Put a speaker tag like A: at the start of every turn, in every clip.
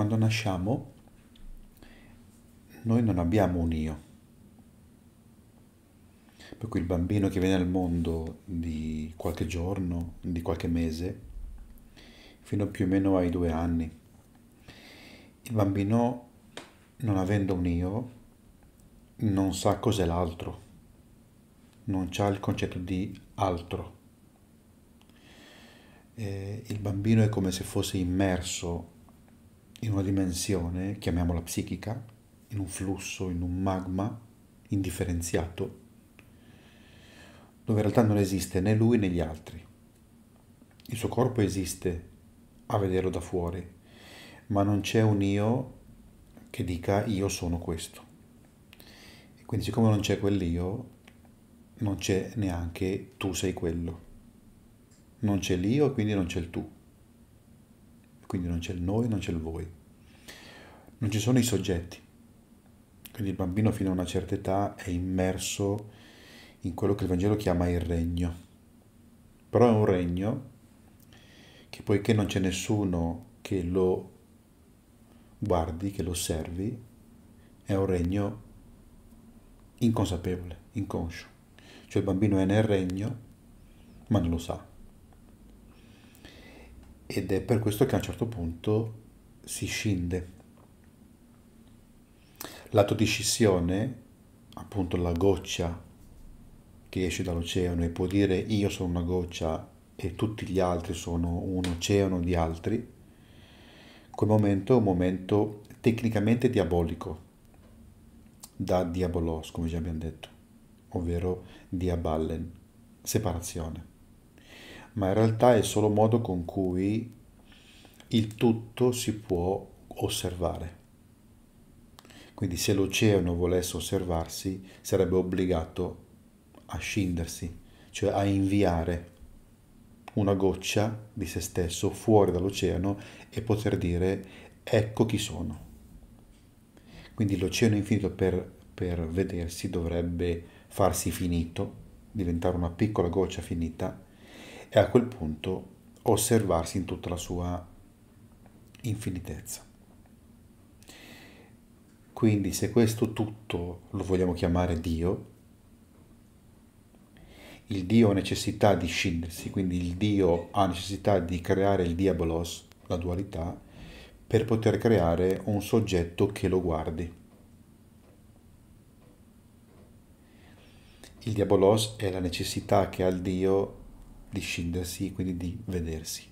A: Quando nasciamo noi non abbiamo un io. Per cui il bambino che viene al mondo di qualche giorno, di qualche mese, fino più o meno ai due anni, il bambino non avendo un io non sa cos'è l'altro, non ha il concetto di altro. E eh, il bambino è come se fosse immerso in una dimensione, chiamiamola psichica, in un flusso, in un magma indifferenziato, dove in realtà non esiste né lui né gli altri. Il suo corpo esiste a vederlo da fuori, ma non c'è un io che dica io sono questo. E quindi siccome non c'è quell'io, non c'è neanche tu sei quello. Non c'è l'io, e quindi non c'è il tu quindi non c'è il noi, non c'è il voi. Non ci sono i soggetti, quindi il bambino fino a una certa età è immerso in quello che il Vangelo chiama il regno, però è un regno che poiché non c'è nessuno che lo guardi, che lo osservi, è un regno inconsapevole, inconscio. Cioè il bambino è nel regno, ma non lo sa ed è per questo che a un certo punto si scinde. L'atto di scissione, appunto la goccia che esce dall'oceano e può dire io sono una goccia e tutti gli altri sono un oceano di altri, quel momento è un momento tecnicamente diabolico, da diabolos, come già abbiamo detto, ovvero diaballen, separazione ma in realtà è solo modo con cui il tutto si può osservare. Quindi se l'oceano volesse osservarsi sarebbe obbligato a scindersi, cioè a inviare una goccia di se stesso fuori dall'oceano e poter dire ecco chi sono. Quindi l'oceano infinito per, per vedersi dovrebbe farsi finito, diventare una piccola goccia finita e a quel punto osservarsi in tutta la sua infinitezza. Quindi se questo tutto lo vogliamo chiamare Dio, il Dio ha necessità di scindersi, quindi il Dio ha necessità di creare il diabolos, la dualità, per poter creare un soggetto che lo guardi. Il diabolos è la necessità che ha il Dio di scindersi e quindi di vedersi.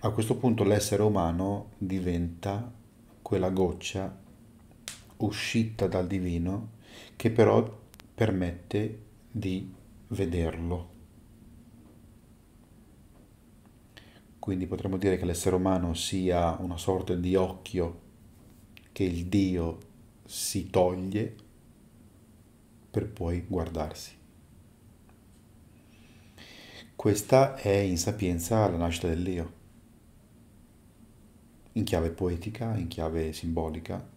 A: A questo punto l'essere umano diventa quella goccia uscita dal divino che però permette di vederlo. Quindi potremmo dire che l'essere umano sia una sorta di occhio che il Dio si toglie per poi guardarsi. Questa è in sapienza la nascita dell'io, in chiave poetica, in chiave simbolica.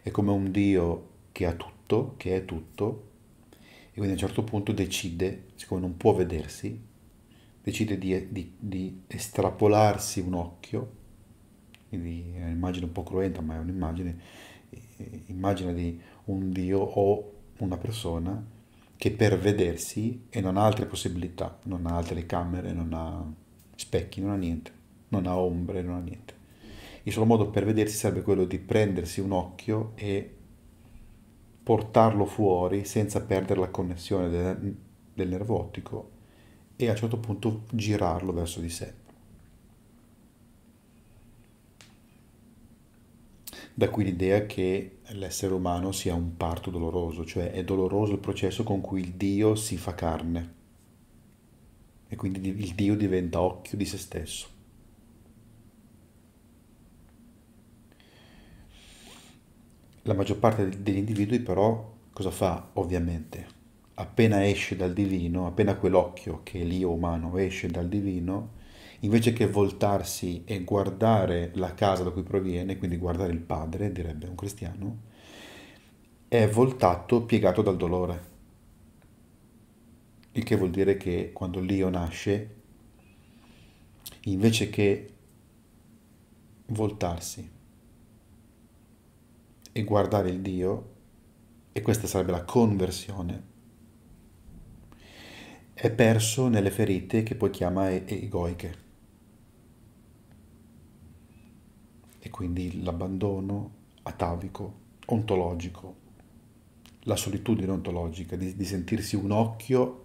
A: È come un Dio che ha tutto, che è tutto, e quindi a un certo punto decide, siccome non può vedersi, decide di, di, di estrapolarsi un occhio, quindi è un'immagine un po' cruenta, ma è un'immagine, eh, immagina di un Dio o una persona che per vedersi e non ha altre possibilità, non ha altre camere, non ha specchi, non ha niente, non ha ombre, non ha niente. Il solo modo per vedersi sarebbe quello di prendersi un occhio e portarlo fuori senza perdere la connessione del, del nervo ottico e a un certo punto girarlo verso di sé. Da qui l'idea che l'essere umano sia un parto doloroso, cioè è doloroso il processo con cui il Dio si fa carne e quindi il Dio diventa occhio di se stesso. La maggior parte degli individui però cosa fa? Ovviamente, appena esce dal divino, appena quell'occhio che è l'io umano esce dal divino, invece che voltarsi e guardare la casa da cui proviene, quindi guardare il padre, direbbe un cristiano, è voltato, piegato dal dolore. Il che vuol dire che quando Lio nasce, invece che voltarsi e guardare il Dio, e questa sarebbe la conversione, è perso nelle ferite che poi chiama egoiche. e quindi l'abbandono atavico, ontologico, la solitudine ontologica, di, di sentirsi un occhio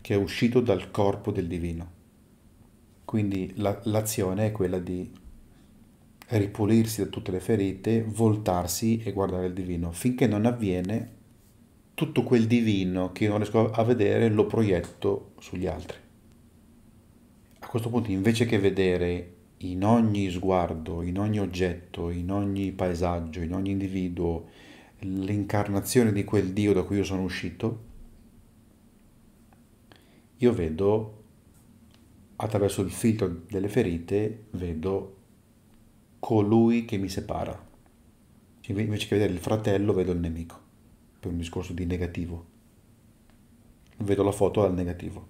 A: che è uscito dal corpo del divino. Quindi la, l'azione è quella di ripulirsi da tutte le ferite, voltarsi e guardare il divino. Finché non avviene, tutto quel divino che io non riesco a vedere lo proietto sugli altri. A questo punto, invece che vedere in ogni sguardo, in ogni oggetto, in ogni paesaggio, in ogni individuo, l'incarnazione di quel Dio da cui io sono uscito, io vedo attraverso il filtro delle ferite, vedo colui che mi separa. Invece che vedere il fratello, vedo il nemico, per un discorso di negativo. Vedo la foto al negativo.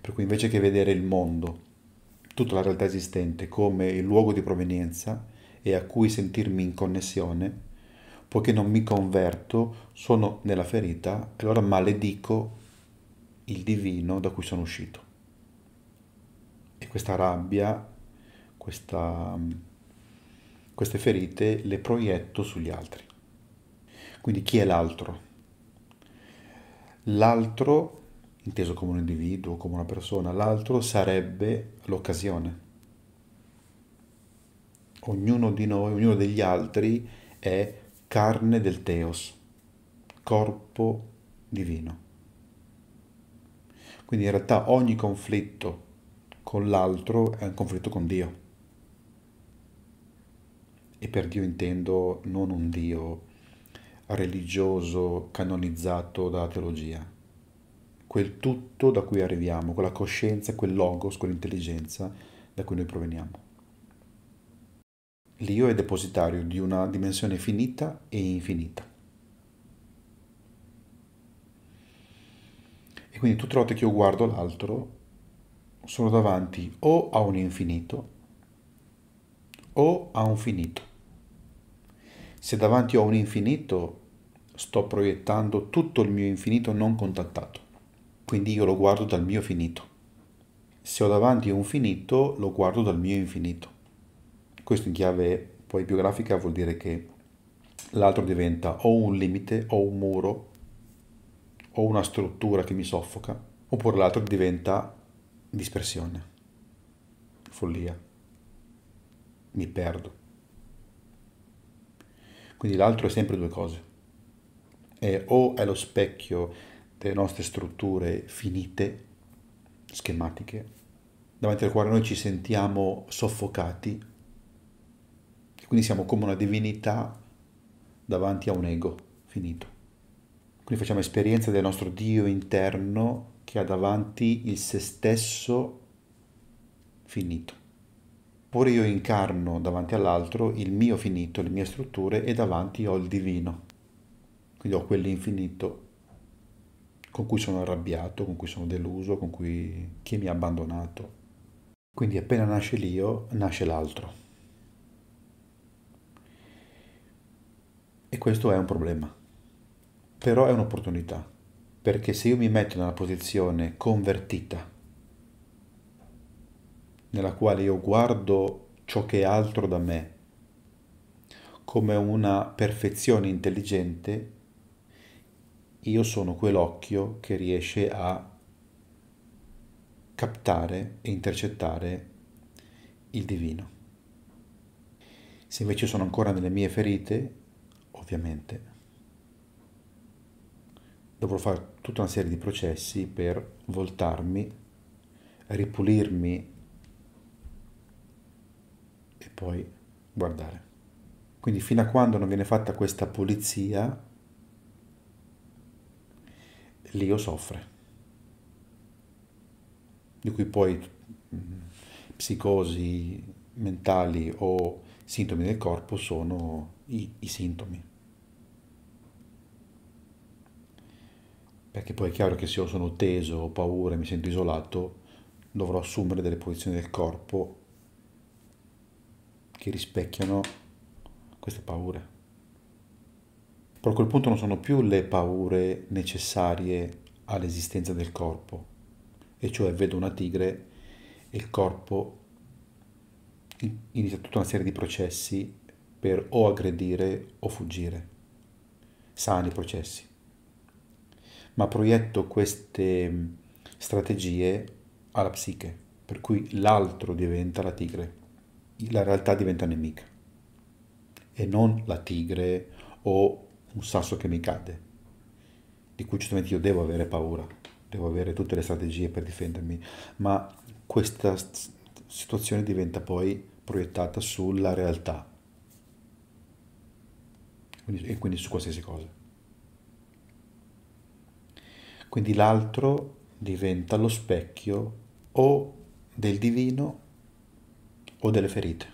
A: Per cui invece che vedere il mondo tutta la realtà esistente come il luogo di provenienza e a cui sentirmi in connessione, poiché non mi converto, sono nella ferita, e allora maledico il divino da cui sono uscito. E questa rabbia, questa, queste ferite le proietto sugli altri. Quindi chi è l'altro? L'altro inteso come un individuo, come una persona, l'altro sarebbe l'occasione. Ognuno di noi, ognuno degli altri è carne del teos, corpo divino. Quindi in realtà ogni conflitto con l'altro è un conflitto con Dio. E per Dio intendo non un Dio religioso canonizzato dalla teologia, quel tutto da cui arriviamo, quella coscienza, quel logos, quell'intelligenza da cui noi proveniamo. L'io è depositario di una dimensione finita e infinita. E quindi tutte le volte che io guardo l'altro sono davanti o a un infinito o a un finito. Se davanti ho un infinito sto proiettando tutto il mio infinito non contattato quindi io lo guardo dal mio finito. Se ho davanti un finito, lo guardo dal mio infinito. Questo in chiave poi biografica vuol dire che l'altro diventa o un limite, o un muro, o una struttura che mi soffoca, oppure l'altro diventa dispersione, follia, mi perdo. Quindi l'altro è sempre due cose. È o è lo specchio le nostre strutture finite, schematiche, davanti alle quali noi ci sentiamo soffocati, e quindi siamo come una divinità davanti a un ego finito. Quindi facciamo esperienza del nostro Dio interno che ha davanti il se stesso finito. Oppure io incarno davanti all'altro il mio finito, le mie strutture e davanti ho il divino. Quindi ho quell'infinito con cui sono arrabbiato, con cui sono deluso, con cui chi mi ha abbandonato. Quindi appena nasce l'io, nasce l'altro. E questo è un problema, però è un'opportunità, perché se io mi metto nella posizione convertita, nella quale io guardo ciò che è altro da me come una perfezione intelligente, io sono quell'occhio che riesce a captare e intercettare il divino. Se invece sono ancora nelle mie ferite, ovviamente dovrò fare tutta una serie di processi per voltarmi, ripulirmi e poi guardare. Quindi fino a quando non viene fatta questa pulizia, l'io soffre, di cui poi mm, psicosi mentali o sintomi del corpo sono i, i sintomi. Perché poi è chiaro che se io sono teso, ho paura, mi sento isolato, dovrò assumere delle posizioni del corpo che rispecchiano queste paure. Però a quel punto non sono più le paure necessarie all'esistenza del corpo, e cioè vedo una tigre e il corpo inizia tutta una serie di processi per o aggredire o fuggire, sani processi. Ma proietto queste mm, strategie alla psiche, per cui l'altro diventa la tigre, la realtà diventa nemica e non la tigre o un sasso che mi cade, di cui giustamente io devo avere paura, devo avere tutte le strategie per difendermi, ma questa situazione diventa poi proiettata sulla realtà quindi, e quindi su qualsiasi cosa. Quindi l'altro diventa lo specchio o del divino o delle ferite.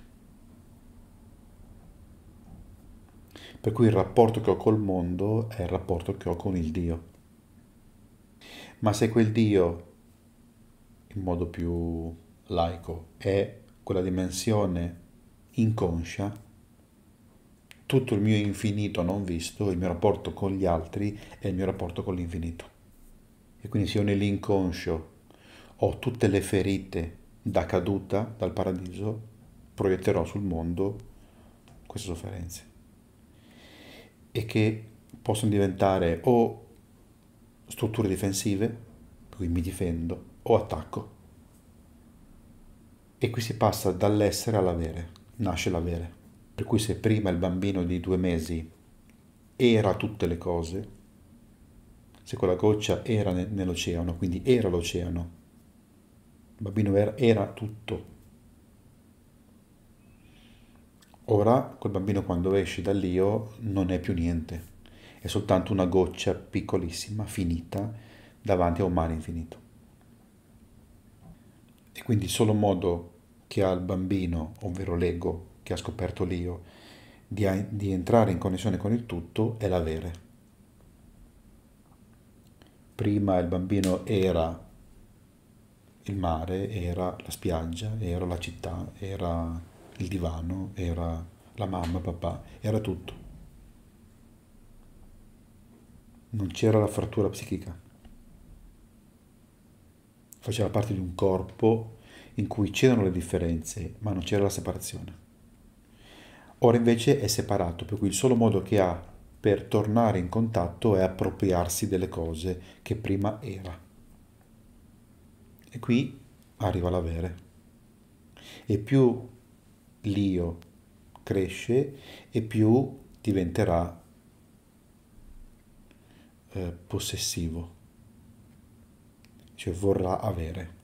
A: Per cui il rapporto che ho col mondo è il rapporto che ho con il Dio. Ma se quel Dio, in modo più laico, è quella dimensione inconscia, tutto il mio infinito non visto, il mio rapporto con gli altri è il mio rapporto con l'infinito. E quindi se io nell'inconscio ho tutte le ferite da caduta dal paradiso, proietterò sul mondo queste sofferenze e che possono diventare o strutture difensive, qui mi difendo, o attacco. E qui si passa dall'essere all'avere, nasce l'avere. Per cui se prima il bambino di due mesi era tutte le cose, se quella goccia era nell'oceano, quindi era l'oceano, il bambino era, era tutto, Ora quel bambino quando esce dall'io non è più niente, è soltanto una goccia piccolissima, finita, davanti a un mare infinito. E quindi il solo modo che ha il bambino, ovvero l'ego, che ha scoperto l'io, di, di entrare in connessione con il tutto è l'avere. Prima il bambino era il mare, era la spiaggia, era la città, era il divano, era la mamma, papà, era tutto. Non c'era la frattura psichica. Faceva parte di un corpo in cui c'erano le differenze, ma non c'era la separazione. Ora invece è separato, per cui il solo modo che ha per tornare in contatto è appropriarsi delle cose che prima era. E qui arriva l'avere. E più l'io cresce e più diventerà eh, possessivo, cioè vorrà avere.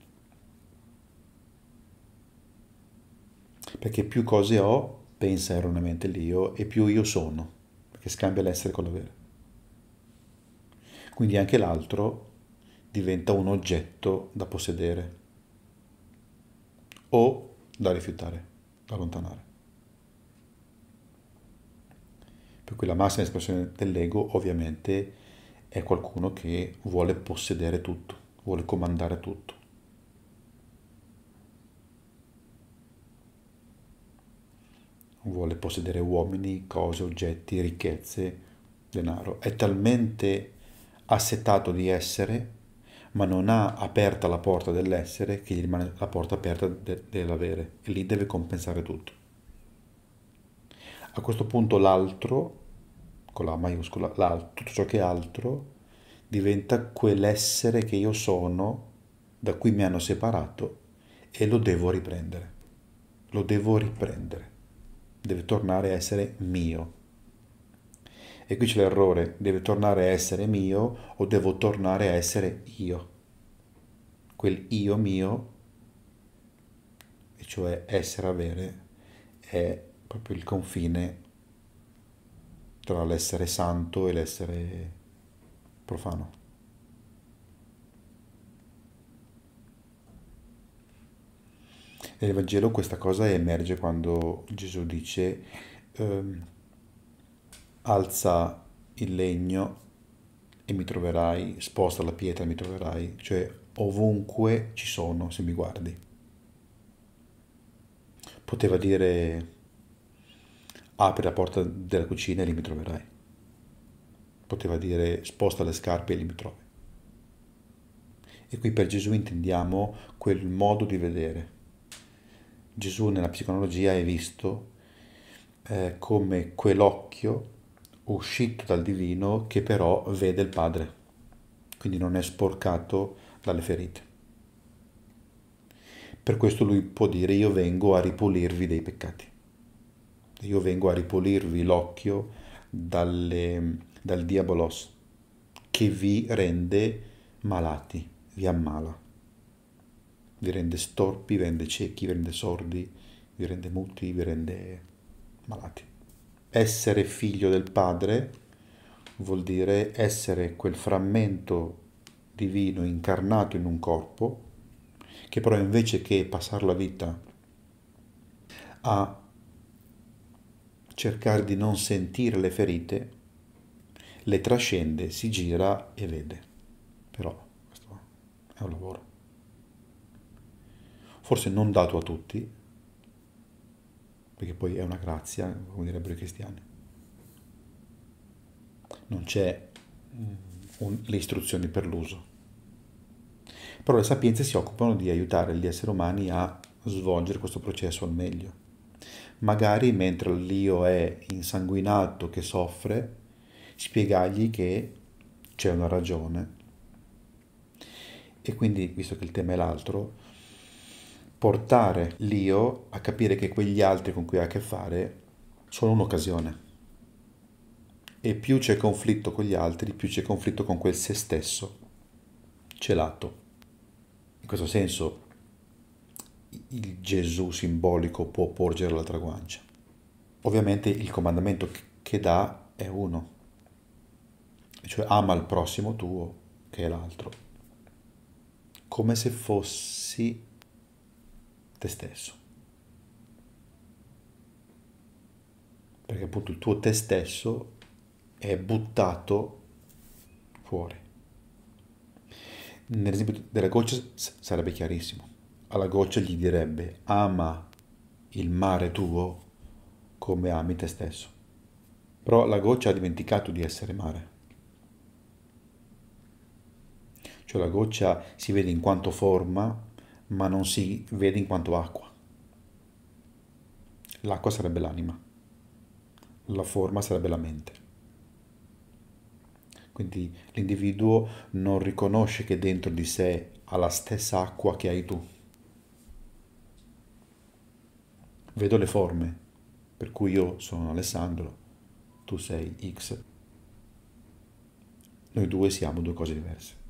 A: Perché più cose ho, pensa erroneamente l'io, e più io sono, perché scambia l'essere con l'avere. Quindi anche l'altro diventa un oggetto da possedere o da rifiutare allontanare. Per cui la massima espressione dell'ego ovviamente è qualcuno che vuole possedere tutto, vuole comandare tutto. Vuole possedere uomini, cose, oggetti, ricchezze, denaro. È talmente assetato di essere ma non ha aperta la porta dell'essere che gli rimane la porta aperta de- dell'avere e lì deve compensare tutto. A questo punto l'altro, con la maiuscola, l'altro, tutto ciò che è altro, diventa quell'essere che io sono, da cui mi hanno separato, e lo devo riprendere. Lo devo riprendere. Deve tornare a essere mio e qui c'è l'errore, deve tornare a essere mio o devo tornare a essere io. Quel io mio, e cioè essere avere, è proprio il confine tra l'essere santo e l'essere profano. Nel Vangelo questa cosa emerge quando Gesù dice... Um, alza il legno e mi troverai, sposta la pietra e mi troverai, cioè ovunque ci sono se mi guardi. Poteva dire apri la porta della cucina e lì mi troverai. Poteva dire sposta le scarpe e lì mi trovi. E qui per Gesù intendiamo quel modo di vedere. Gesù nella psicologia è visto eh, come quell'occhio uscito dal divino che però vede il Padre, quindi non è sporcato dalle ferite. Per questo lui può dire io vengo a ripulirvi dei peccati, io vengo a ripulirvi l'occhio dalle, dal diabolos che vi rende malati, vi ammala, vi rende storpi, vi rende ciechi, vi rende sordi, vi rende muti, vi rende malati essere figlio del Padre vuol dire essere quel frammento divino incarnato in un corpo, che però invece che passare la vita a cercare di non sentire le ferite, le trascende, si gira e vede. Però questo è un lavoro. Forse non dato a tutti, perché poi è una grazia, come direbbero i cristiani. Non c'è mm, un, le istruzioni per l'uso. Però le sapienze si occupano di aiutare gli esseri umani a svolgere questo processo al meglio. Magari mentre l'io è insanguinato che soffre, spiegargli che c'è una ragione. E quindi, visto che il tema è l'altro, portare l'io a capire che quegli altri con cui ha a che fare sono un'occasione. E più c'è conflitto con gli altri, più c'è conflitto con quel se stesso celato. In questo senso il Gesù simbolico può porgere l'altra guancia. Ovviamente il comandamento che dà è uno, cioè ama il prossimo tuo che è l'altro, come se fossi te stesso. Perché appunto il tuo te stesso è buttato fuori. Nell'esempio della goccia sarebbe chiarissimo. Alla goccia gli direbbe ama il mare tuo come ami te stesso. Però la goccia ha dimenticato di essere mare. Cioè la goccia si vede in quanto forma ma non si vede in quanto acqua. L'acqua sarebbe l'anima, la forma sarebbe la mente. Quindi l'individuo non riconosce che dentro di sé ha la stessa acqua che hai tu. Vedo le forme, per cui io sono Alessandro, tu sei X. Noi due siamo due cose diverse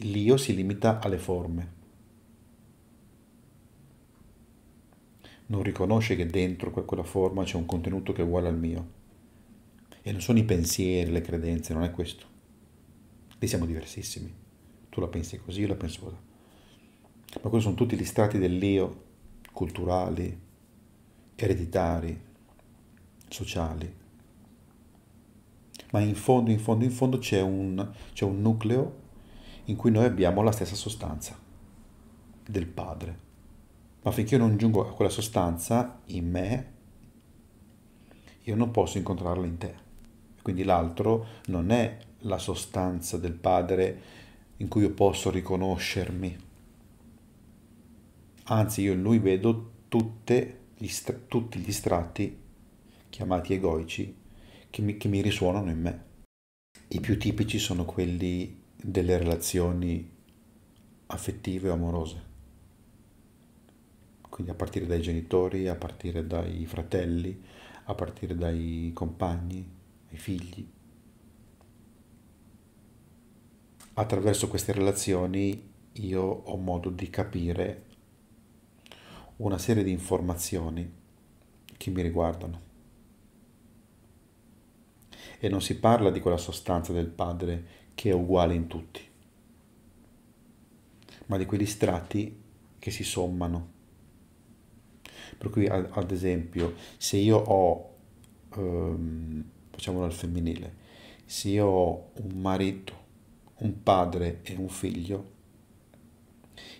A: l'io si limita alle forme. Non riconosce che dentro quella forma c'è un contenuto che è uguale al mio. E non sono i pensieri, le credenze, non è questo. Lì siamo diversissimi. Tu la pensi così, io la penso così. Ma questi sono tutti gli strati dell'io culturali, ereditari, sociali. Ma in fondo, in fondo, in fondo c'è un, c'è un nucleo in cui noi abbiamo la stessa sostanza del Padre. Ma finché io non giungo a quella sostanza in me, io non posso incontrarla in te. Quindi l'altro non è la sostanza del Padre in cui io posso riconoscermi. Anzi, io in lui vedo gli stra- tutti gli strati chiamati egoici che mi, che mi risuonano in me. I più tipici sono quelli delle relazioni affettive o amorose. Quindi a partire dai genitori, a partire dai fratelli, a partire dai compagni, ai figli. Attraverso queste relazioni io ho modo di capire una serie di informazioni che mi riguardano. E non si parla di quella sostanza del padre che è uguale in tutti, ma di quegli strati che si sommano. Per cui, ad esempio, se io ho, ehm, facciamolo al femminile, se io ho un marito, un padre e un figlio,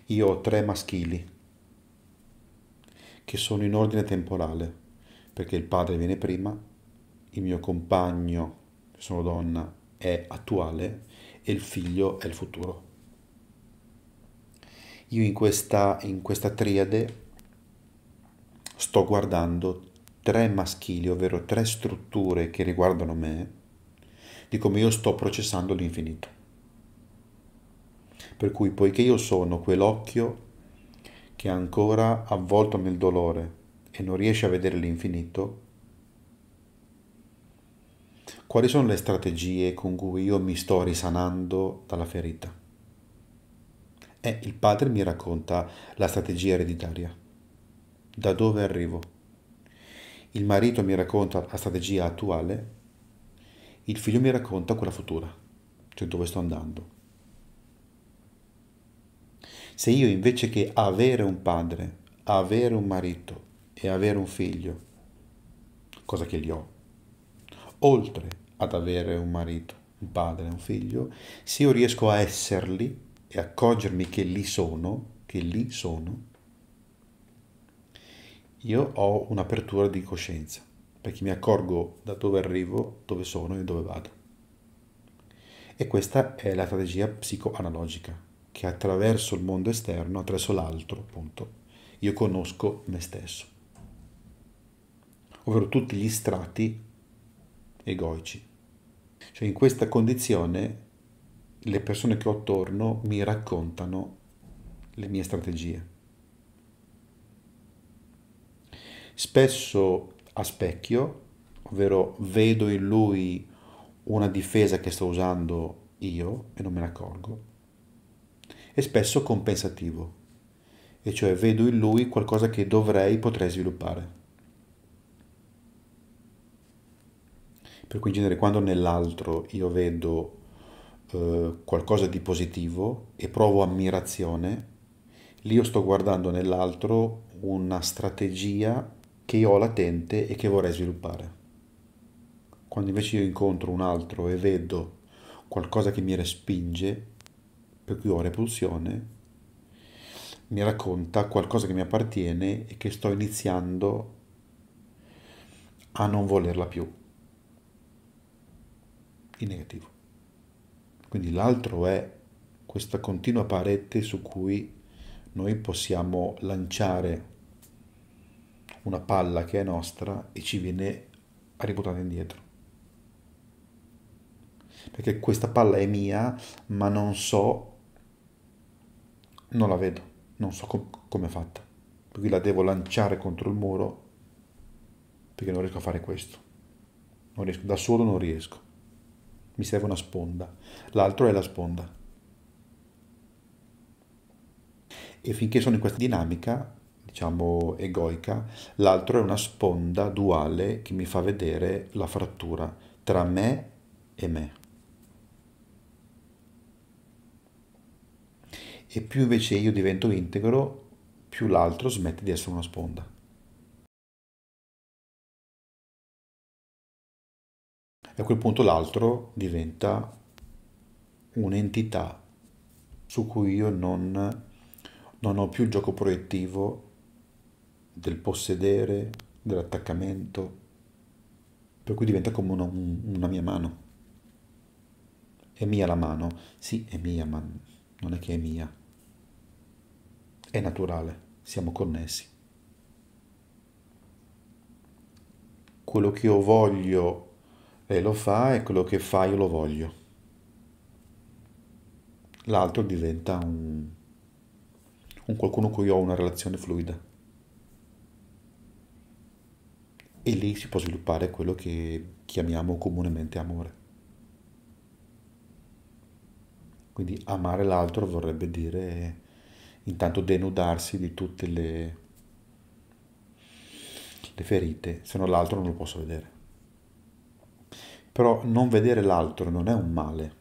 A: io ho tre maschili che sono in ordine temporale, perché il padre viene prima, il mio compagno, sono donna, è attuale e il figlio è il futuro. Io in questa, in questa triade sto guardando tre maschili, ovvero tre strutture che riguardano me, di come io sto processando l'infinito. Per cui poiché io sono quell'occhio che è ancora avvolto nel dolore e non riesce a vedere l'infinito, quali sono le strategie con cui io mi sto risanando dalla ferita? E eh, il padre mi racconta la strategia ereditaria. Da dove arrivo? Il marito mi racconta la strategia attuale, il figlio mi racconta quella futura, cioè dove sto andando. Se io invece che avere un padre, avere un marito e avere un figlio, cosa che li ho, oltre ad avere un marito, un padre, un figlio, se io riesco a esserli e accorgermi che lì sono, che lì sono, io ho un'apertura di coscienza, perché mi accorgo da dove arrivo, dove sono e dove vado. E questa è la strategia psicoanalogica, che attraverso il mondo esterno, attraverso l'altro, appunto, io conosco me stesso, ovvero tutti gli strati egoici. Cioè in questa condizione le persone che ho attorno mi raccontano le mie strategie. Spesso a specchio, ovvero vedo in lui una difesa che sto usando io e non me ne accorgo, e spesso compensativo, e cioè vedo in lui qualcosa che dovrei, potrei sviluppare. Per cui in genere quando nell'altro io vedo eh, qualcosa di positivo e provo ammirazione, lì io sto guardando nell'altro una strategia che io ho latente e che vorrei sviluppare. Quando invece io incontro un altro e vedo qualcosa che mi respinge, per cui ho repulsione, mi racconta qualcosa che mi appartiene e che sto iniziando a non volerla più in negativo. Quindi l'altro è questa continua parete su cui noi possiamo lanciare una palla che è nostra e ci viene ributata indietro. Perché questa palla è mia, ma non so, non la vedo, non so com- come è fatta. Perché la devo lanciare contro il muro perché non riesco a fare questo. Non riesco, da solo non riesco mi serve una sponda, l'altro è la sponda. E finché sono in questa dinamica, diciamo egoica, l'altro è una sponda duale che mi fa vedere la frattura tra me e me. E più invece io divento integro, più l'altro smette di essere una sponda. E a quel punto l'altro diventa un'entità su cui io non, non ho più il gioco proiettivo del possedere, dell'attaccamento, per cui diventa come una, una, mia mano. È mia la mano, sì, è mia, ma non è che è mia. È naturale, siamo connessi. Quello che io voglio lei lo fa e quello che fa io lo voglio. L'altro diventa un, un qualcuno con cui ho una relazione fluida. E lì si può sviluppare quello che chiamiamo comunemente amore. Quindi amare l'altro vorrebbe dire intanto denudarsi di tutte le, le ferite, se no l'altro non lo posso vedere. Però non vedere l'altro non è un male,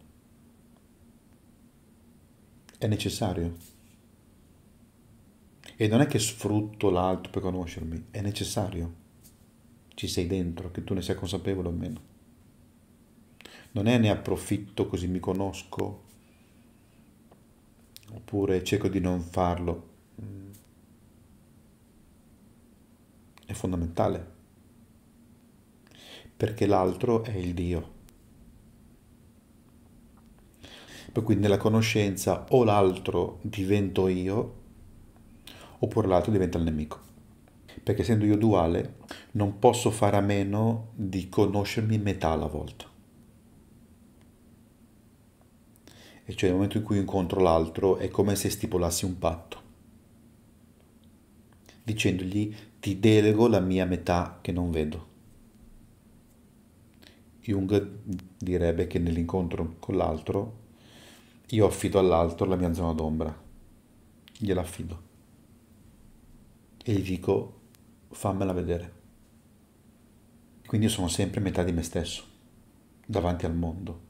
A: è necessario. E non è che sfrutto l'altro per conoscermi, è necessario. Ci sei dentro, che tu ne sia consapevole o meno. Non è ne approfitto così mi conosco, oppure cerco di non farlo. Mm. È fondamentale perché l'altro è il Dio. Per cui nella conoscenza o l'altro divento io, oppure l'altro diventa il nemico. Perché essendo io duale, non posso fare a meno di conoscermi metà alla volta. E cioè nel momento in cui incontro l'altro è come se stipulassi un patto, dicendogli ti delego la mia metà che non vedo. Jung direbbe che nell'incontro con l'altro io affido all'altro la mia zona d'ombra, gliela affido e gli dico fammela vedere. Quindi io sono sempre metà di me stesso, davanti al mondo.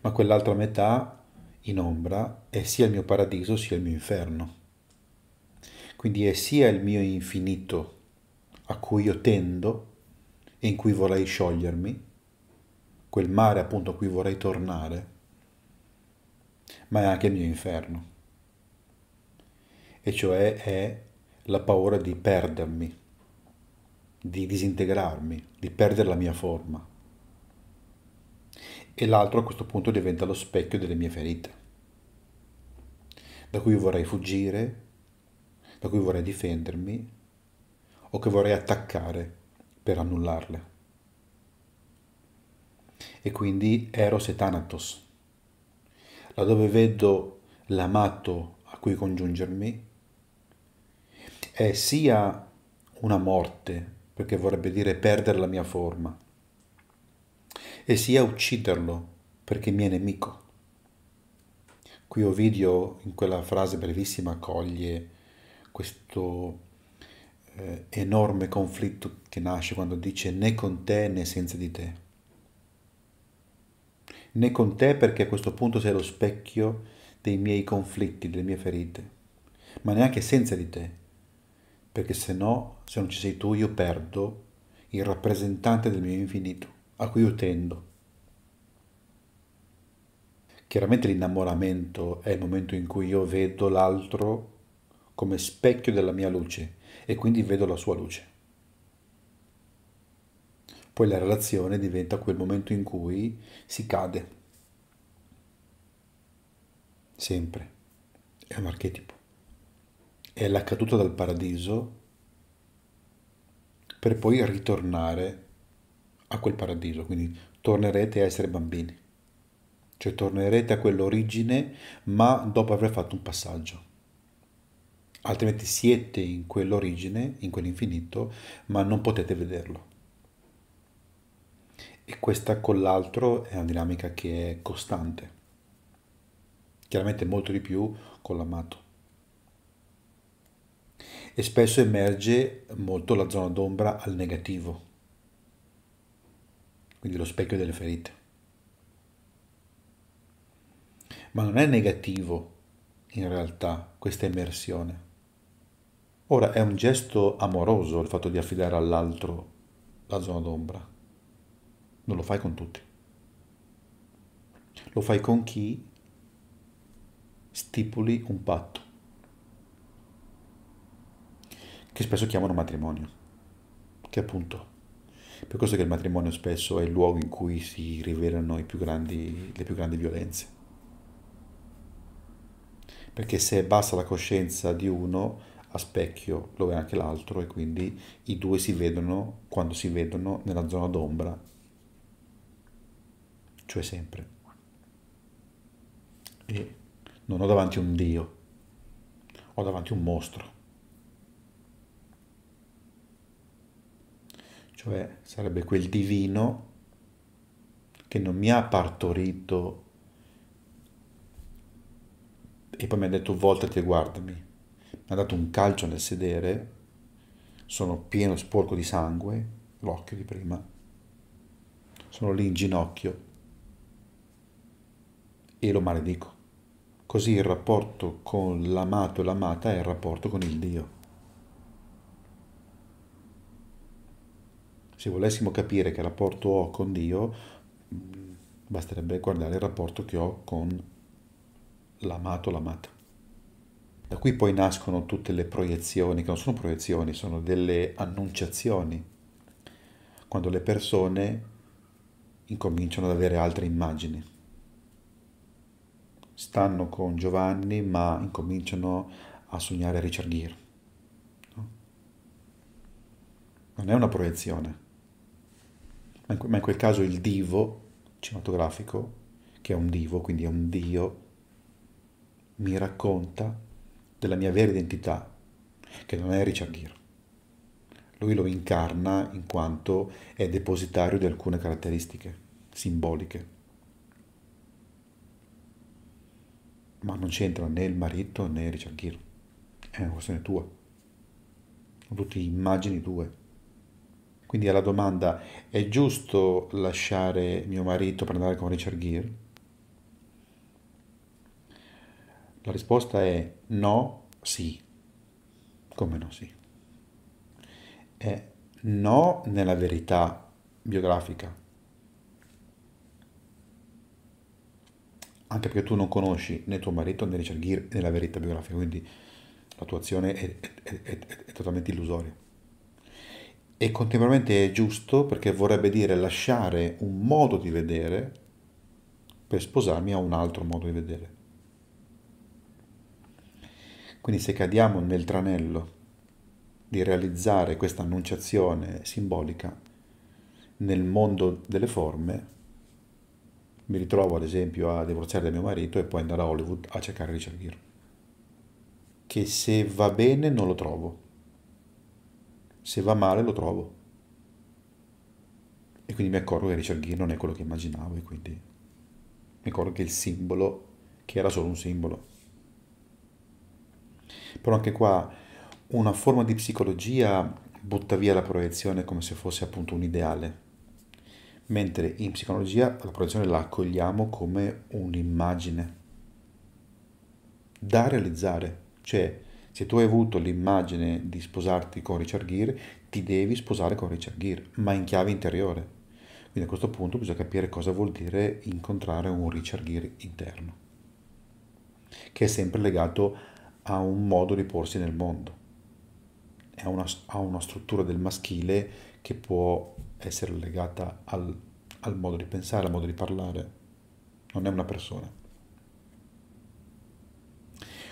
A: Ma quell'altra metà in ombra è sia il mio paradiso sia il mio inferno. Quindi è sia il mio infinito a cui io tendo e in cui vorrei sciogliermi, quel mare appunto a cui vorrei tornare, ma è anche il mio inferno. E cioè è la paura di perdermi, di disintegrarmi, di perdere la mia forma. E l'altro a questo punto diventa lo specchio delle mie ferite, da cui vorrei fuggire, da cui vorrei difendermi o che vorrei attaccare per annullarle e quindi Eros e Thanatos. Laddove vedo l'amato a cui congiungermi, è sia una morte, perché vorrebbe dire perdere la mia forma, e sia ucciderlo, perché mi è nemico. Qui Ovidio in quella frase brevissima coglie questo eh, enorme conflitto che nasce quando dice né con te né senza di te né con te perché a questo punto sei lo specchio dei miei conflitti, delle mie ferite, ma neanche senza di te, perché se no, se non ci sei tu, io perdo il rappresentante del mio infinito, a cui io tendo. Chiaramente l'innamoramento è il momento in cui io vedo l'altro come specchio della mia luce e quindi vedo la sua luce poi la relazione diventa quel momento in cui si cade. Sempre. È un archetipo. È la caduta dal paradiso per poi ritornare a quel paradiso. Quindi tornerete a essere bambini. Cioè tornerete a quell'origine ma dopo aver fatto un passaggio altrimenti siete in quell'origine, in quell'infinito, ma non potete vederlo e questa con l'altro è una dinamica che è costante, chiaramente molto di più con l'amato. E spesso emerge molto la zona d'ombra al negativo, quindi lo specchio delle ferite. Ma non è negativo in realtà questa immersione. Ora è un gesto amoroso il fatto di affidare all'altro la zona d'ombra non lo fai con tutti. Lo fai con chi stipuli un patto, che spesso chiamano matrimonio, che appunto, per questo che il matrimonio spesso è il luogo in cui si rivelano più grandi, le più grandi violenze. Perché se è bassa la coscienza di uno, a specchio lo è anche l'altro e quindi i due si vedono quando si vedono nella zona d'ombra cioè sempre. E non ho davanti un Dio, ho davanti un mostro. Cioè sarebbe quel divino che non mi ha partorito e poi mi ha detto voltati e guardami. Mi ha dato un calcio nel sedere, sono pieno sporco di sangue, l'occhio di prima. Sono lì in ginocchio e lo maledico. Così il rapporto con l'amato e l'amata è il rapporto con il Dio. Se volessimo capire che rapporto ho con Dio, basterebbe guardare il rapporto che ho con l'amato o l'amata. Da qui poi nascono tutte le proiezioni, che non sono proiezioni, sono delle annunciazioni, quando le persone incominciano ad avere altre immagini stanno con Giovanni ma incominciano a sognare Richard Gere. No? Non è una proiezione, ma in quel caso il divo cinematografico, che è un divo, quindi è un dio, mi racconta della mia vera identità, che non è Richard Gere. Lui lo incarna in quanto è depositario di alcune caratteristiche simboliche. Ma non c'entra né il marito né Richard Gere. È una questione tua. Sono tutte immagini tue. Quindi alla domanda è giusto lasciare mio marito per andare con Richard Gere? La risposta è no, sì. Come no, sì? È no nella verità biografica, anche perché tu non conosci né tuo marito né Richard Gere né la verità biografica, quindi la tua azione è, è, è, è totalmente illusoria. E contemporaneamente è giusto perché vorrebbe dire lasciare un modo di vedere per sposarmi a un altro modo di vedere. Quindi se cadiamo nel tranello di realizzare questa annunciazione simbolica nel mondo delle forme, mi ritrovo ad esempio a divorziare da mio marito e poi andare a Hollywood a cercare Richard Gere. Che se va bene non lo trovo, se va male lo trovo. E quindi mi accorgo che Richard Gere non è quello che immaginavo e quindi mi accorgo che il simbolo, che era solo un simbolo. Però anche qua una forma di psicologia butta via la proiezione come se fosse appunto un ideale mentre in psicologia la proiezione la accogliamo come un'immagine da realizzare, cioè se tu hai avuto l'immagine di sposarti con Richard Gere, ti devi sposare con Richard Gere, ma in chiave interiore. Quindi a questo punto bisogna capire cosa vuol dire incontrare un Richard Gere interno, che è sempre legato a un modo di porsi nel mondo, a una, a una struttura del maschile che può essere legata al, al modo di pensare, al modo di parlare, non è una persona.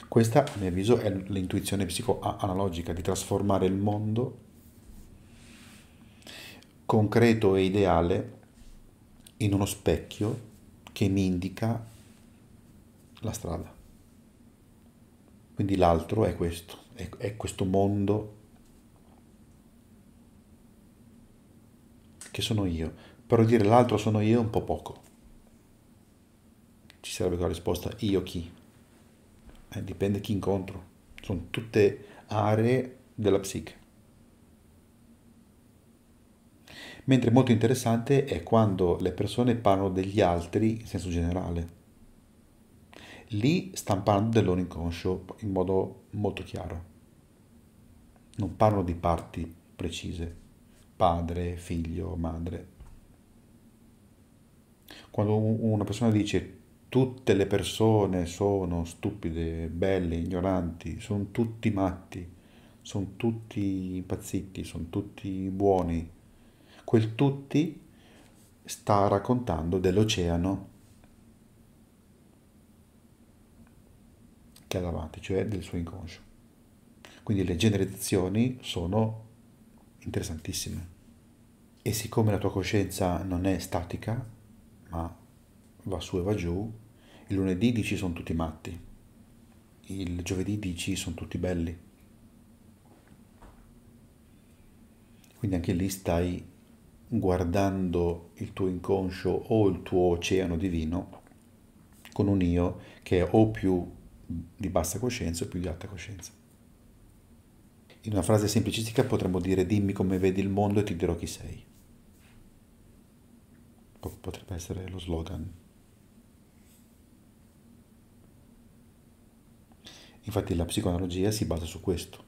A: Questa, a mio avviso, è l'intuizione psicoanalogica di trasformare il mondo concreto e ideale in uno specchio che mi indica la strada. Quindi l'altro è questo, è, questo mondo che sono io, però dire l'altro sono io è un po' poco. Ci sarebbe la risposta io chi? Eh, dipende chi incontro. Sono tutte aree della psiche. Mentre molto interessante è quando le persone parlano degli altri in senso generale. Lì stanno parlando del loro inconscio in modo molto chiaro. Non parlano di parti precise padre, figlio, madre. Quando una persona dice tutte le persone sono stupide, belle, ignoranti, sono tutti matti, sono tutti impazziti, sono tutti buoni, quel tutti sta raccontando dell'oceano che ha davanti, cioè del suo inconscio. Quindi le generazioni sono interessantissime. E siccome la tua coscienza non è statica, ma va su e va giù, il lunedì dici sono tutti matti, il giovedì dici sono tutti belli. Quindi anche lì stai guardando il tuo inconscio o il tuo oceano divino con un io che è o più di bassa coscienza o più di alta coscienza. In una frase semplicistica potremmo dire dimmi come vedi il mondo e ti dirò chi sei potrebbe essere lo slogan. Infatti la psicoanalogia si basa su questo,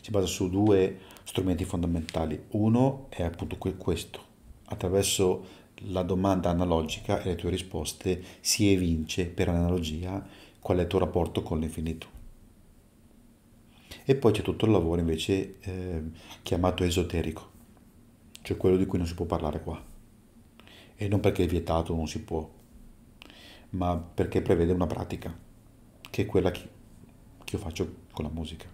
A: si basa su due strumenti fondamentali. Uno è appunto questo, attraverso la domanda analogica e le tue risposte si evince per analogia qual è il tuo rapporto con l'infinito. E poi c'è tutto il lavoro invece eh, chiamato esoterico, cioè quello di cui non si può parlare qua e non perché è vietato, non si può, ma perché prevede una pratica, che è quella che, che io faccio con la musica,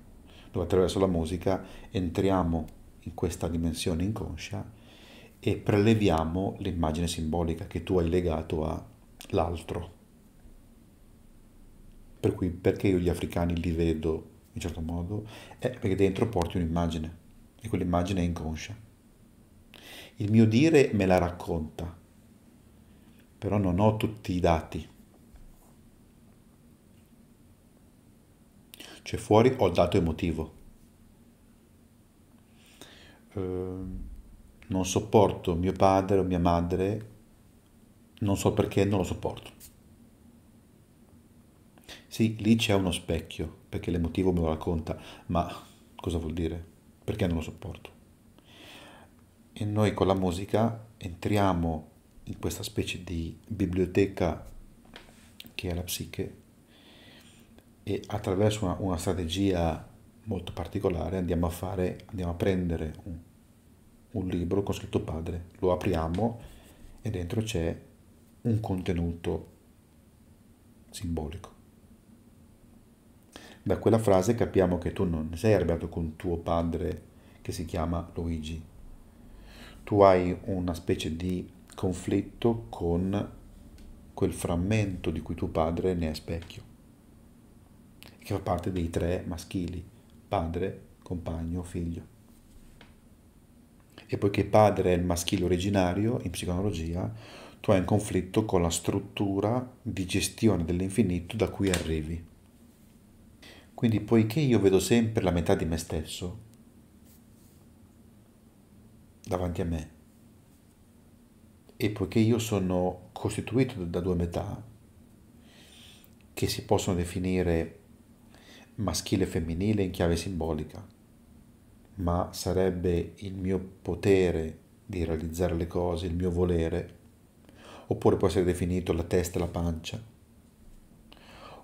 A: dove attraverso la musica entriamo in questa dimensione inconscia e preleviamo l'immagine simbolica che tu hai legato all'altro. Per cui perché io gli africani li vedo in un certo modo? È perché dentro porti un'immagine e quell'immagine è inconscia. Il mio dire me la racconta, però non ho tutti i dati. Cioè fuori ho il dato emotivo. Ehm, non sopporto mio padre o mia madre, non so perché non lo sopporto. Sì, lì c'è uno specchio, perché l'emotivo me lo racconta, ma cosa vuol dire? Perché non lo sopporto? E noi con la musica entriamo questa specie di biblioteca che è la psiche e attraverso una, una strategia molto particolare andiamo a, fare, andiamo a prendere un, un libro con scritto padre, lo apriamo e dentro c'è un contenuto simbolico. Da quella frase capiamo che tu non sei arrivato con tuo padre che si chiama Luigi. Tu hai una specie di conflitto con quel frammento di cui tuo padre ne è specchio, che fa parte dei tre maschili, padre, compagno, figlio. E poiché padre è il maschile originario, in psicologia, tu hai un conflitto con la struttura di gestione dell'infinito da cui arrivi. Quindi poiché io vedo sempre la metà di me stesso davanti a me, e poiché io sono costituito da due metà, che si possono definire maschile e femminile in chiave simbolica, ma sarebbe il mio potere di realizzare le cose, il mio volere, oppure può essere definito la testa e la pancia,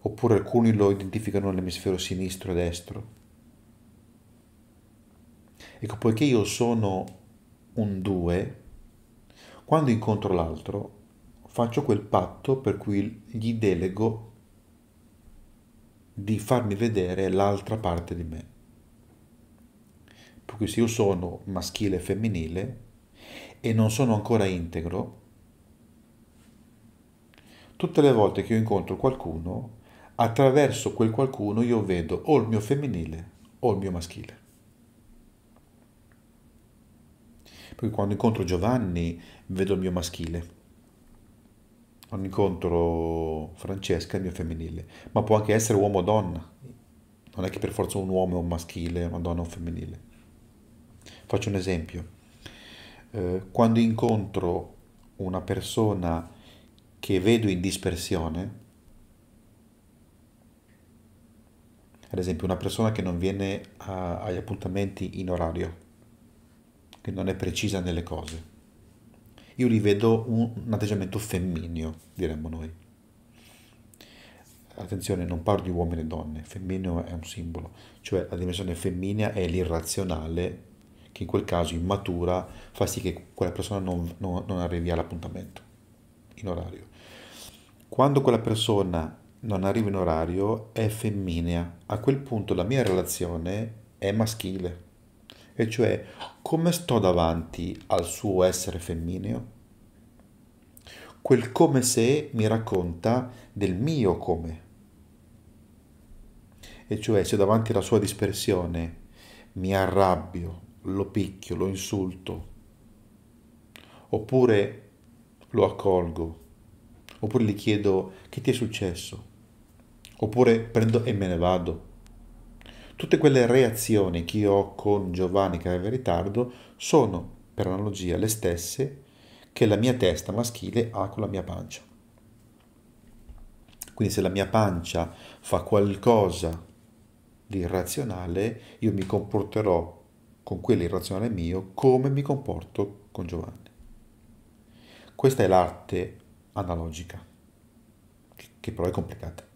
A: oppure alcuni lo identificano nell'emisfero sinistro e destro. Ecco, poiché io sono un due, quando incontro l'altro, faccio quel patto per cui gli delego di farmi vedere l'altra parte di me. Perché se io sono maschile e femminile e non sono ancora integro, tutte le volte che io incontro qualcuno, attraverso quel qualcuno io vedo o il mio femminile o il mio maschile. Poi quando incontro Giovanni vedo il mio maschile, quando incontro Francesca il mio femminile, ma può anche essere uomo o donna, non è che per forza un uomo è un maschile, una donna è un femminile. Faccio un esempio, eh, quando incontro una persona che vedo in dispersione, ad esempio una persona che non viene a, agli appuntamenti in orario, che non è precisa nelle cose. Io li vedo un, un atteggiamento femminio, diremmo noi. Attenzione, non parlo di uomini e donne, femminio è un simbolo, cioè la dimensione femminile è l'irrazionale che in quel caso immatura fa sì che quella persona non, non, non arrivi all'appuntamento in orario. Quando quella persona non arriva in orario è femminea, a quel punto la mia relazione è maschile e cioè come sto davanti al suo essere femmineo? Quel come se mi racconta del mio come, e cioè se davanti alla sua dispersione mi arrabbio, lo picchio, lo insulto, oppure lo accolgo, oppure gli chiedo che ti è successo, oppure prendo e me ne vado Tutte quelle reazioni che io ho con Giovanni che aveva ritardo sono per analogia le stesse che la mia testa maschile ha con la mia pancia. Quindi se la mia pancia fa qualcosa di irrazionale, io mi comporterò con quell'irrazionale mio come mi comporto con Giovanni. Questa è l'arte analogica, che però è complicata,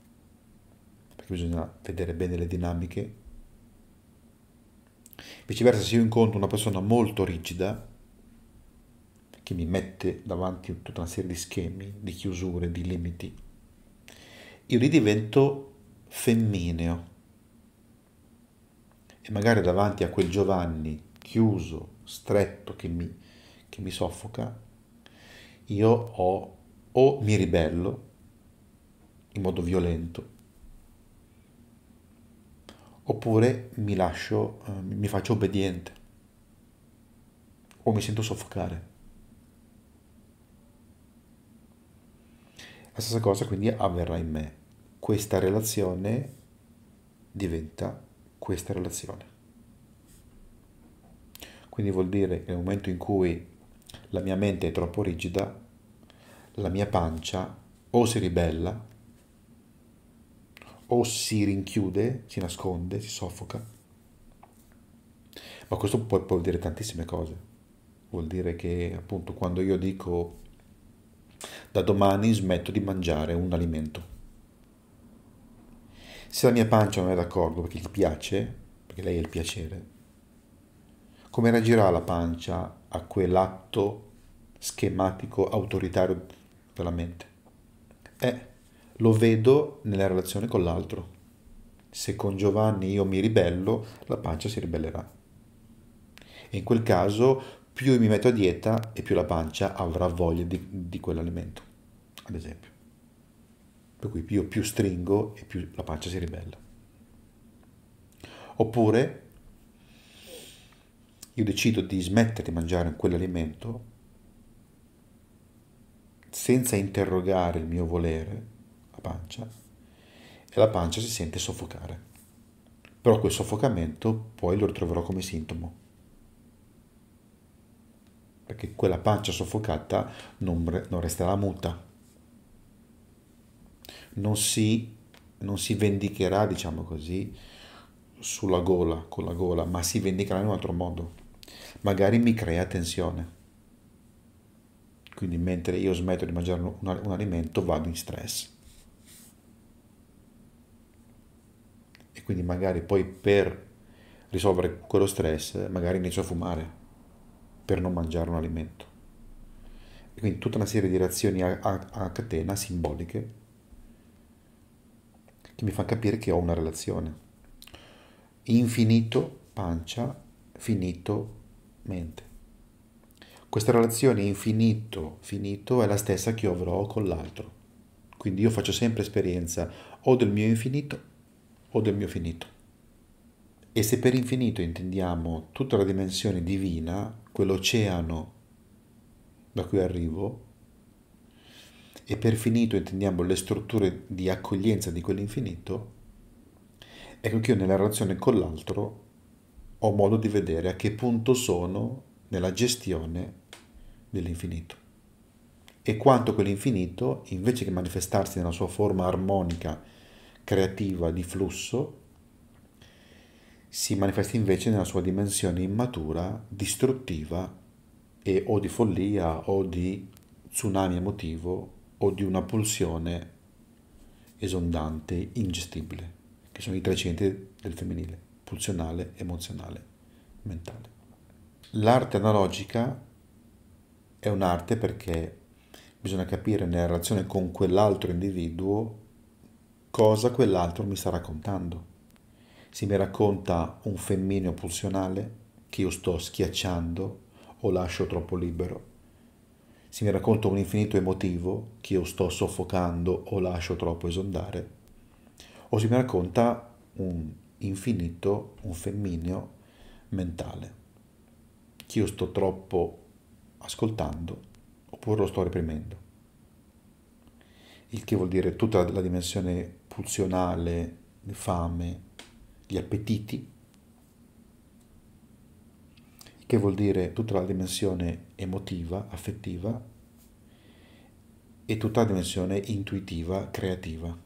A: perché bisogna vedere bene le dinamiche Viceversa, se io incontro una persona molto rigida, che mi mette davanti a tutta una serie di schemi, di chiusure, di limiti, io ridivento femmineo. E magari davanti a quel Giovanni chiuso, stretto, che mi, che mi soffoca, io ho, o mi ribello in modo violento oppure mi lascio, eh, mi faccio obbediente o mi sento soffocare. La stessa cosa quindi avverrà in me. Questa relazione diventa questa relazione. Quindi vuol dire che nel momento in cui la mia mente è troppo rigida, la mia pancia o si ribella o si rinchiude, si nasconde, si soffoca. Ma questo può, può, dire tantissime cose. Vuol dire che appunto quando io dico da domani smetto di mangiare un alimento. Se la mia pancia non è d'accordo perché gli piace, perché lei è il piacere, come reagirà la pancia a quell'atto schematico, autoritario della mente? Eh, lo vedo nella relazione con l'altro. Se con Giovanni io mi ribello, la pancia si ribellerà. E in quel caso, più mi metto a dieta e più la pancia avrà voglia di, di quell'alimento, ad esempio. Per cui io più stringo e più la pancia si ribella. Oppure io decido di smettere di mangiare quell'alimento senza interrogare il mio volere pancia e la pancia si sente soffocare. Però quel soffocamento poi lo ritroverò come sintomo. Perché quella pancia soffocata non, non resterà muta. Non si, non si vendicherà, diciamo così, sulla gola, con la gola, ma si vendicherà in un altro modo. Magari mi crea tensione. Quindi mentre io smetto di mangiare un, un alimento vado in stress e quindi magari poi per risolvere quello stress magari inizio a fumare per non mangiare un alimento. E quindi tutta una serie di reazioni a, a, a catena simboliche che mi fanno capire che ho una relazione. Infinito pancia, finito mente. Questa relazione infinito, finito è la stessa che io avrò con l'altro. Quindi io faccio sempre esperienza o del mio infinito o del mio finito. E se per infinito intendiamo tutta la dimensione divina, quell'oceano da cui arrivo, e per finito intendiamo le strutture di accoglienza di quell'infinito, ecco che io nella relazione con l'altro ho modo di vedere a che punto sono nella gestione dell'infinito e quanto quell'infinito, invece che manifestarsi nella sua forma armonica creativa di flusso si manifesta invece nella sua dimensione immatura, distruttiva e o di follia o di tsunami emotivo o di una pulsione esondante, ingestibile, che sono i tre centri del femminile, pulsionale, emozionale, mentale. L'arte analogica è un'arte perché bisogna capire nella relazione con quell'altro individuo cosa quell'altro mi sta raccontando. Se mi racconta un femminio pulsionale che io sto schiacciando o lascio troppo libero, se mi racconta un infinito emotivo che io sto soffocando o lascio troppo esondare, o se mi racconta un infinito, un femminio mentale che io sto troppo ascoltando oppure lo sto reprimendo. Il che vuol dire tutta la dimensione pulsionale, fame, gli appetiti, che vuol dire tutta la dimensione emotiva, affettiva e tutta la dimensione intuitiva, creativa.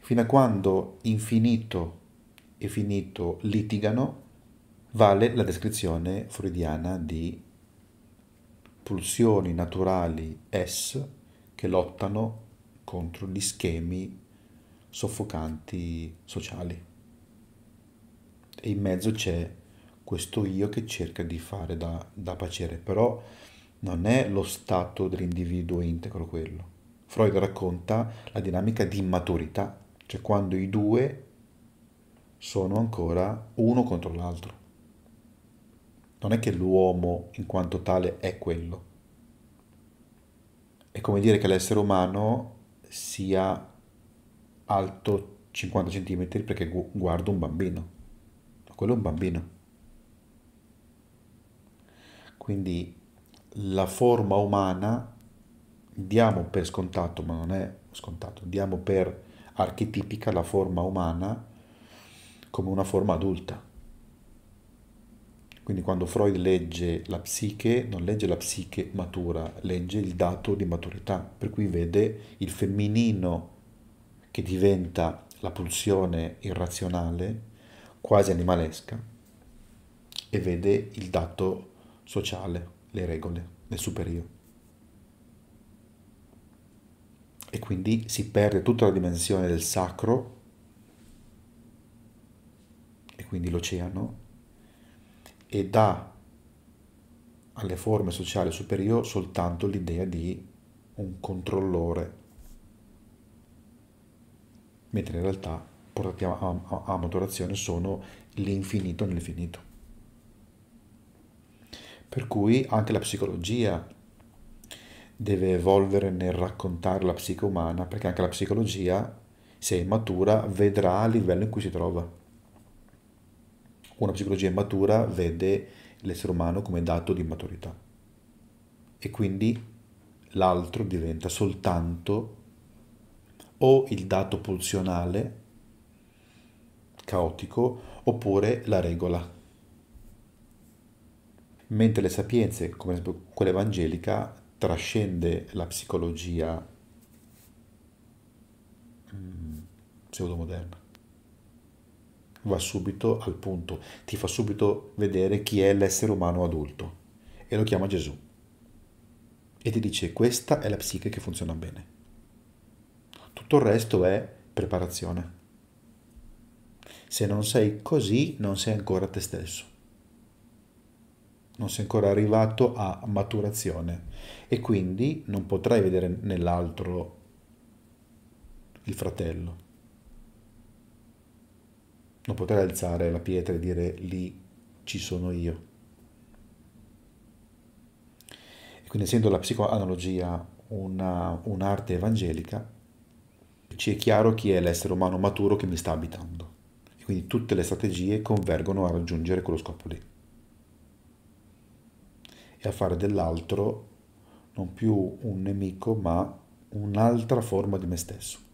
A: Fino a quando infinito e finito litigano, vale la descrizione freudiana di pulsioni naturali S che lottano contro gli schemi soffocanti sociali. E in mezzo c'è questo io che cerca di fare da, da pacere, però non è lo stato dell'individuo integro quello. Freud racconta la dinamica di immaturità, cioè quando i due sono ancora uno contro l'altro. Non è che l'uomo in quanto tale è quello, è come dire che l'essere umano sia alto 50 cm perché gu- guardo un bambino. Ma quello è un bambino. Quindi la forma umana diamo per scontato, ma non è scontato, diamo per archetipica la forma umana come una forma adulta. Quindi quando Freud legge la psiche, non legge la psiche matura, legge il dato di maturità, per cui vede il femminino che diventa la pulsione irrazionale, quasi animalesca, e vede il dato sociale, le regole, le superio. E quindi si perde tutta la dimensione del sacro, e quindi l'oceano, e dà alle forme sociali superiori soltanto l'idea di un controllore, mentre in realtà portati a, a, a maturazione sono l'infinito nell'infinito. Per cui anche la psicologia deve evolvere nel raccontare la psiche umana, perché anche la psicologia, se è matura, vedrà il livello in cui si trova. Una psicologia immatura vede l'essere umano come dato di maturità e quindi l'altro diventa soltanto o il dato pulsionale caotico oppure la regola. Mentre le sapienze, come quella evangelica, trascende la psicologia mm, pseudomoderna va subito al punto, ti fa subito vedere chi è l'essere umano adulto e lo chiama Gesù e ti dice questa è la psiche che funziona bene. Tutto il resto è preparazione. Se non sei così, non sei ancora te stesso. Non sei ancora arrivato a maturazione e quindi non potrai vedere nell'altro il fratello non poter alzare la pietra e dire lì ci sono io. E quindi essendo la psicoanalogia una, un'arte evangelica, ci è chiaro chi è l'essere umano maturo che mi sta abitando. E quindi tutte le strategie convergono a raggiungere quello scopo lì. E a fare dell'altro non più un nemico, ma un'altra forma di me stesso.